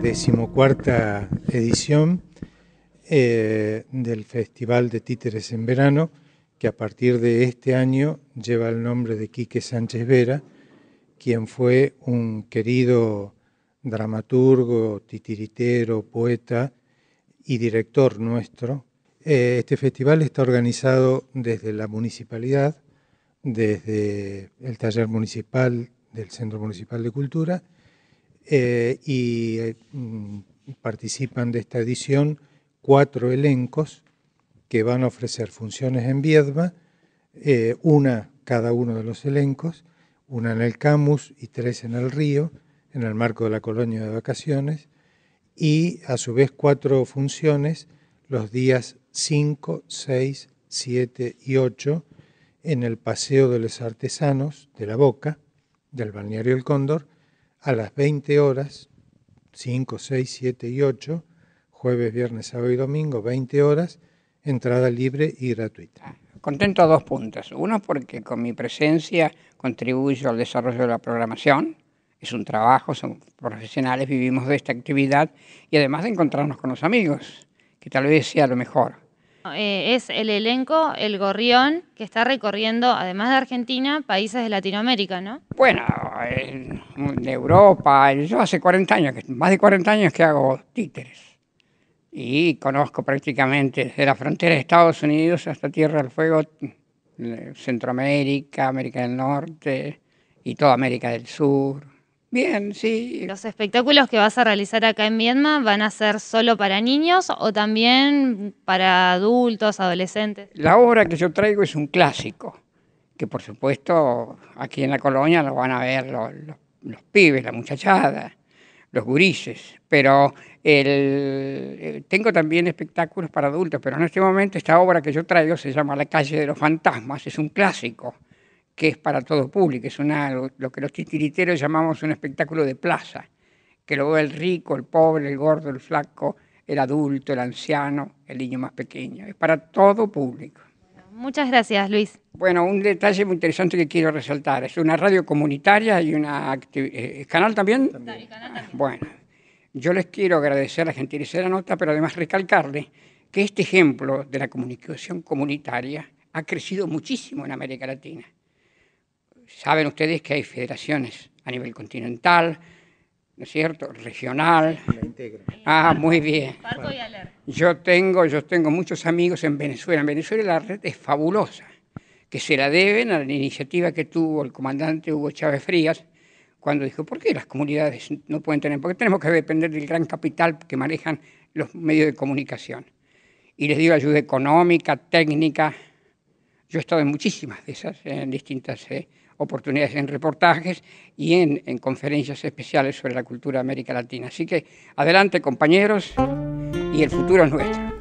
decimocuarta edición eh, del Festival de Títeres en Verano, que a partir de este año lleva el nombre de Quique Sánchez Vera, quien fue un querido dramaturgo, titiritero, poeta y director nuestro. Eh, este festival está organizado desde la municipalidad, desde el taller municipal del Centro Municipal de Cultura, eh, y mm, participan de esta edición cuatro elencos que van a ofrecer funciones en Viedma, eh, una cada uno de los elencos, una en el Camus y tres en el Río, en el marco de la colonia de vacaciones, y a su vez cuatro funciones los días 5, 6, 7 y 8 en el Paseo de los Artesanos de la Boca, del Balneario El Cóndor, a las 20 horas, 5, 6, 7 y 8, jueves, viernes, sábado y domingo, 20 horas, entrada libre y gratuita. Contento a dos puntos. Uno, porque con mi presencia contribuyo al desarrollo de la programación. Es un trabajo, son profesionales, vivimos de esta actividad y además de encontrarnos con los amigos, que tal vez sea lo mejor. Eh, es el elenco El Gorrión, que está recorriendo, además de Argentina, países de Latinoamérica, ¿no? Bueno, en, de Europa, yo hace 40 años, más de 40 años que hago títeres. Y conozco prácticamente desde la frontera de Estados Unidos hasta Tierra del Fuego, eh, Centroamérica, América del Norte y toda América del Sur. Bien, sí. ¿Los espectáculos que vas a realizar acá en Viedma van a ser solo para niños o también para adultos, adolescentes? La obra que yo traigo es un clásico, que por supuesto aquí en la colonia lo van a ver los, los, pibes, la muchachada, los gurises, pero el, tengo también espectáculos para adultos, pero en este momento esta obra que yo traigo se llama La calle de los fantasmas, es un clásico que es para todo público, es una, lo que los titiriteros llamamos un espectáculo de plaza, que lo ve el rico, el pobre, el gordo, el flaco, el adulto, el anciano, el niño más pequeño, es para todo público. Muchas gracias, Luis. Bueno, un detalle muy interesante que quiero resaltar, es una radio comunitaria y una eh, canal también. bueno, yo les quiero agradecer la gentileza de la nota, pero además recalcarle que este ejemplo de la comunicación comunitaria ha crecido muchísimo en América Latina saben ustedes que hay federaciones a nivel continental, ¿no es cierto? Regional. Ah, muy bien. Yo tengo, yo tengo muchos amigos en Venezuela. En Venezuela la red es fabulosa, que se la deben a la iniciativa que tuvo el comandante Hugo Chávez Frías cuando dijo, ¿por qué las comunidades no pueden tener? Porque tenemos que depender del gran capital que manejan los medios de comunicación. Y les dio ayuda económica, técnica, yo he estado en muchísimas de esas, en distintas eh, oportunidades, en reportajes y en, en, conferencias especiales sobre la cultura de América Latina. Así que adelante compañeros y el futuro es nuestro.